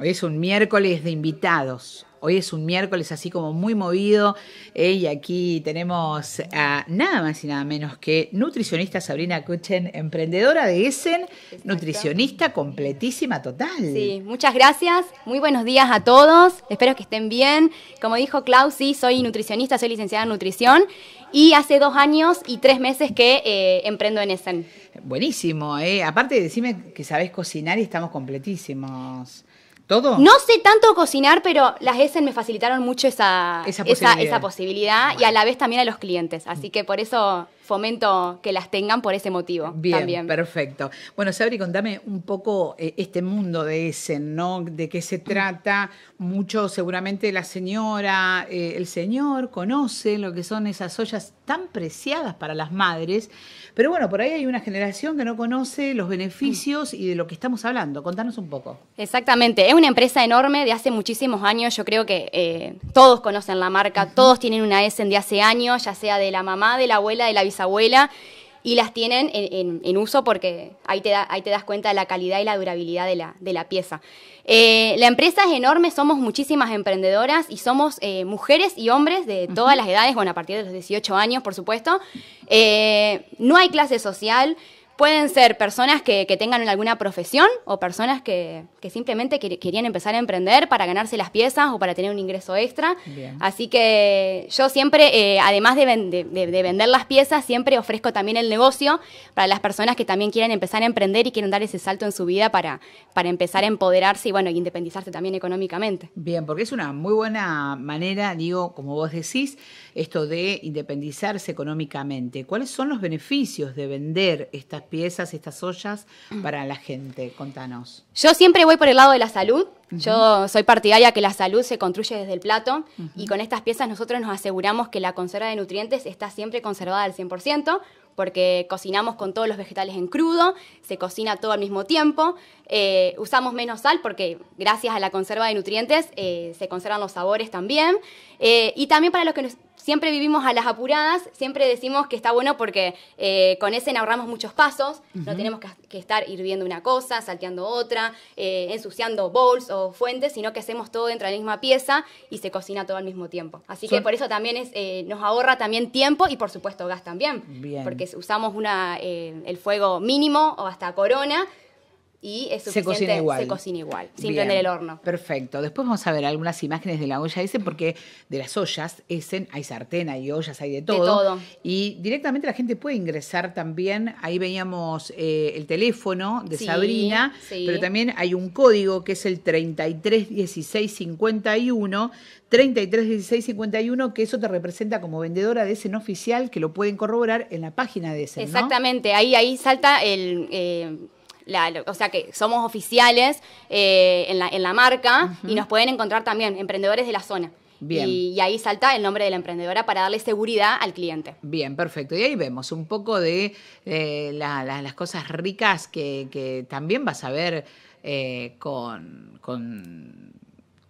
Hoy es un miércoles de invitados. Hoy es un miércoles así como muy movido eh, y aquí tenemos a nada más y nada menos que nutricionista Sabrina Kuchen, emprendedora de Essen, nutricionista completísima total. Sí, muchas gracias, muy buenos días a todos, espero que estén bien. Como dijo Klaus, sí, soy nutricionista, soy licenciada en nutrición y hace dos años y tres meses que eh, emprendo en Essen. Buenísimo, eh. aparte decime que sabes cocinar y estamos completísimos. No sé tanto cocinar, pero las Essen me facilitaron mucho esa, esa, posibilidad, y a la vez también a los clientes. Así que por eso fomento que las tengan por ese motivo. Bien, perfecto. Bueno, Sabri, contame un poco eh, este mundo de ese, ¿no? ¿De qué se trata? Mucho, seguramente la señora, eh, el señor conoce lo que son esas ollas tan preciadas para las madres, pero bueno, por ahí hay una generación que no conoce los beneficios y de lo que estamos hablando. Contanos un poco. Exactamente, es una empresa enorme de hace muchísimos años, yo creo que eh, todos conocen la marca, todos tienen una Essen de hace años, ya sea de la mamá, de la abuela, de la abuela y las tienen en, uso porque ahí te, ahí te das cuenta de la calidad y la durabilidad de la, de la pieza. Eh, la empresa es enorme, somos muchísimas emprendedoras y somos eh, mujeres y hombres de todas las edades, bueno, a partir de los 18 años, por supuesto. Eh, no hay clase social. Pueden ser personas que, tengan alguna profesión o personas que, simplemente querían empezar a emprender para ganarse las piezas o para tener un ingreso extra. Así que yo siempre, eh, además de, de, vender las piezas, siempre ofrezco también el negocio para las personas que también quieren empezar a emprender y quieren dar ese salto en su vida para, para empezar a empoderarse y bueno, independizarse también económicamente. Bien, porque es una muy buena manera, digo, como vos decís, esto de independizarse económicamente. ¿Cuáles son los beneficios de vender estas piezas piezas, estas ollas para la gente? Contanos. Yo siempre voy por el lado de la salud. Yo soy partidaria que la salud se construye desde el plato y con estas piezas nosotros nos aseguramos que la conserva de nutrientes está siempre conservada al 100% porque cocinamos con todos los vegetales en crudo, se cocina todo al mismo tiempo, eh, usamos menos sal porque gracias a la conserva de nutrientes eh, se conservan los sabores también. Eh, y también para los que nos, siempre vivimos a las apuradas, siempre decimos que está bueno porque eh, con ese ahorramos muchos pasos, no tenemos que, estar hirviendo una cosa, salteando otra, eh, ensuciando bowls o fuentes, sino que hacemos todo dentro de la misma pieza y se cocina todo al mismo tiempo. Así que por eso también eh, nos ahorra también tiempo y por supuesto gas también, Bien. porque usamos el fuego mínimo o hasta corona y es suficiente, se cocina igual. Se cocina igual, sin el horno. Perfecto. Después vamos a ver algunas imágenes de la olla ese, porque de las ollas ESEN hay sartén, hay ollas, hay de todo. De todo. Y directamente la gente puede ingresar también. Ahí veíamos eh, el teléfono de Sabrina, pero también hay un código que es el 331651. 331651, que eso te representa como vendedora de ese no oficial, que lo pueden corroborar en la página de ese. Exactamente, ahí, ahí salta el. Eh, o sea que somos oficiales eh, en, la, marca y nos pueden encontrar también emprendedores de la zona. Bien. Y, ahí salta el nombre de la emprendedora para darle seguridad al cliente. Bien, perfecto. Y ahí vemos un poco de eh, las cosas ricas que, también vas a ver eh, con, con,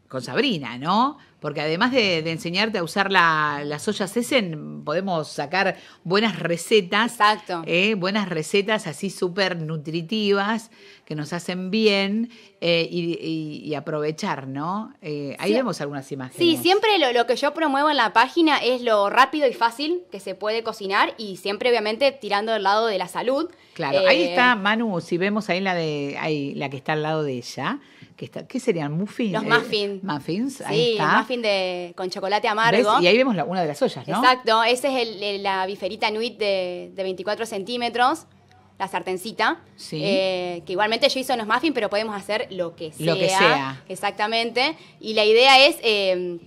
con Sabrina, ¿no? porque además de, enseñarte a usar las ollas Essen, podemos sacar buenas recetas. Exacto. ¿eh? buenas recetas así súper nutritivas que nos hacen bien eh, y, aprovechar, ¿no? Eh, ahí vemos algunas imágenes. Sí, siempre lo, que yo promuevo en la página es lo rápido y fácil que se puede cocinar y siempre, obviamente, tirando del lado de la salud. Claro, ahí está Manu, si vemos ahí la de la que está al lado de ella, ¿qué serían? ¿Muffins? Los muffins. muffins, ahí está con chocolate amargo. Y ahí vemos una de las ollas, ¿no? Exacto, esa es la biferita Nuit de, 24 centímetros la sartencita, eh, que igualmente yo hice unos muffins, pero podemos hacer lo que sea. Exactamente. Y la idea es eh,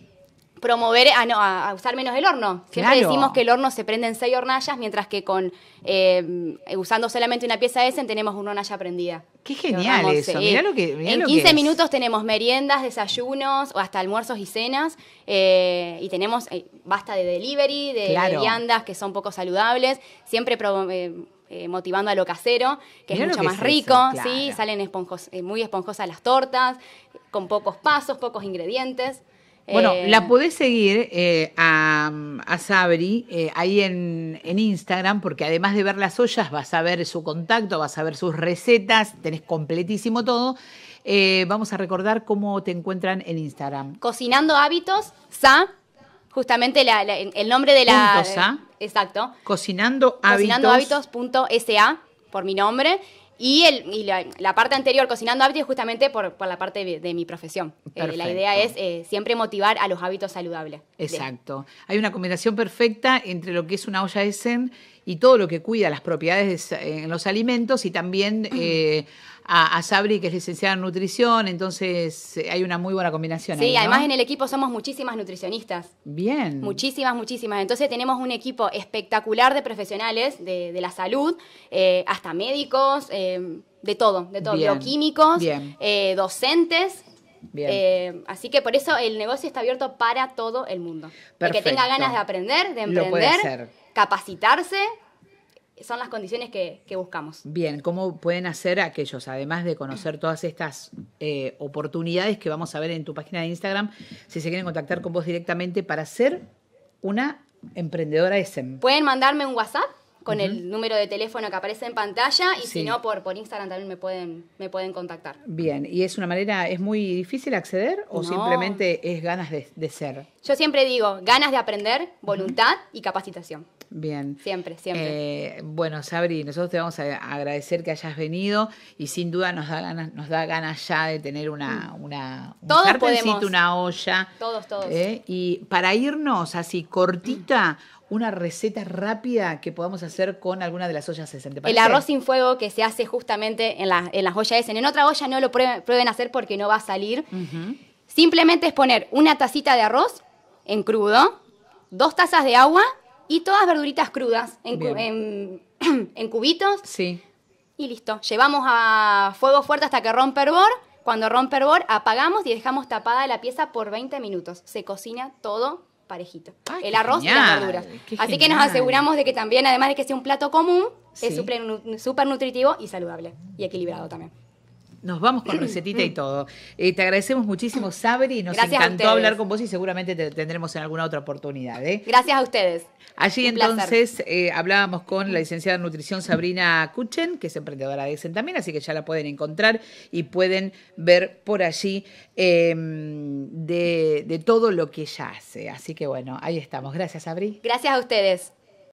promover ah, a, usar menos el horno. Siempre decimos que el horno se prende en seis hornallas, mientras que con eh, usando solamente una pieza de ese tenemos una hornalla prendida. Qué genial eso. Eh, mirá lo que, en 15 minutos tenemos meriendas, desayunos o hasta almuerzos y cenas. Eh, y tenemos eh, basta de delivery, de claro. viandas que son poco saludables. Siempre motivando a lo casero, que es mucho más rico. ¿sí? Salen muy esponjosas las tortas, con pocos pasos, pocos ingredientes. Bueno, eh, la podés seguir eh, a, Sabri eh, ahí en, Instagram, porque además de ver las ollas, vas a ver su contacto, vas a ver sus recetas, tenés completísimo todo. vamos a recordar cómo te encuentran en Instagram. Cocinando hábitos, sa, justamente el nombre de la. Exacto. Cocinando hábitos. Cocinando hábitos. sa, por mi nombre. Y, el, y la, parte anterior, cocinando hábitos, es justamente por, por la parte de, mi profesión. Eh, la idea es eh, siempre motivar a los hábitos saludables. Exacto. Hay una combinación perfecta entre lo que es una olla Essen y todo lo que cuida las propiedades en los alimentos y también eh, a, Sabri, que es licenciada en nutrición, entonces eh, hay una muy buena combinación. Sí, además en el equipo somos muchísimas nutricionistas. Bien. Muchísimas, muchísimas. Entonces tenemos un equipo espectacular de profesionales de, la salud, eh, hasta médicos, de todo, de todo, bioquímicos, docentes, eh, así que por eso el negocio está abierto para todo el mundo. El que tenga ganas de aprender, de emprender. Lo capacitarse son las condiciones que, buscamos. Bien, ¿cómo pueden hacer aquellos, además de conocer todas estas eh, oportunidades que vamos a ver en tu página de Instagram, si se quieren contactar con vos directamente para ser una emprendedora de SEM? Pueden mandarme un WhatsApp con el número de teléfono que aparece en pantalla y si no, por, por Instagram también me pueden, me pueden contactar. Bien, ¿y es una manera, es muy difícil acceder o simplemente es ganas de, ser? Yo siempre digo, ganas de aprender, voluntad y capacitación. Bien. Siempre, siempre. Eh, bueno, Sabri, nosotros te vamos a agradecer que hayas venido y sin duda nos da ganas, nos da ganas ya de tener una, mm. una un todos una olla. Todos, todos. ¿eh? y para irnos así cortita, mm una receta rápida que podamos hacer con alguna de las ollas Essen. El arroz sin fuego que se hace justamente en, las ollas En otra olla no lo prueben, hacer porque no va a salir. Simplemente es poner una tacita de arroz en crudo, dos tazas de agua y todas verduritas crudas en, cubitos. Sí. Y listo. Llevamos a fuego fuerte hasta que el hervor. Cuando rompe hervor, apagamos y dejamos tapada la pieza por 20 minutos. Se cocina todo parejito. el arroz y las verduras. Así que nos aseguramos de que también, además de que sea un plato común, es súper nutritivo y saludable y equilibrado también. Nos vamos con recetita y mm. todo. Eh, te agradecemos muchísimo, Sabri. Nos encantó hablar con vos y seguramente te tendremos en alguna otra oportunidad. ¿eh? Gracias a ustedes. Allí entonces eh, hablábamos con la licenciada en nutrición Sabrina Kuchen, que es emprendedora de Excel también, así que ya la pueden encontrar y pueden ver por allí em, de todo lo que ella hace. Así que bueno, ahí estamos. Gracias, Sabri. Gracias a ustedes.